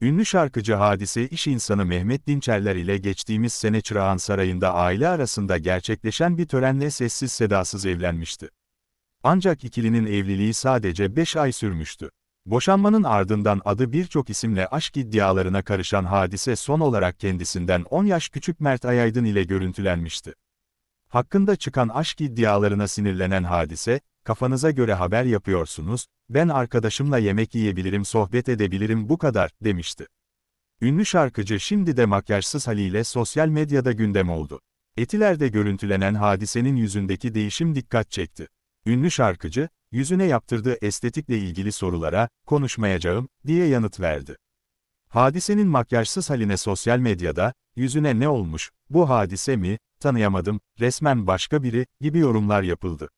Ünlü şarkıcı hadise iş insanı Mehmet Dinçerler ile geçtiğimiz sene Çırağan Sarayı'nda aile arasında gerçekleşen bir törenle sessiz sedasız evlenmişti. Ancak ikilinin evliliği sadece 5 ay sürmüştü. Boşanmanın ardından adı birçok isimle aşk iddialarına karışan hadise son olarak kendisinden 10 yaş küçük Mert Ayaydın ile görüntülenmişti. Hakkında çıkan aşk iddialarına sinirlenen hadise, kafanıza göre haber yapıyorsunuz, ben arkadaşımla yemek yiyebilirim sohbet edebilirim bu kadar, demişti. Ünlü şarkıcı şimdi de makyajsız haliyle sosyal medyada gündem oldu. Etiler'de görüntülenen hadisenin yüzündeki değişim dikkat çekti. Ünlü şarkıcı, yüzüne yaptırdığı estetikle ilgili sorulara, konuşmayacağım, diye yanıt verdi. Hadisenin makyajsız haline sosyal medyada, yüzüne ne olmuş, bu hadise mi, tanıyamadım, resmen başka biri, gibi yorumlar yapıldı.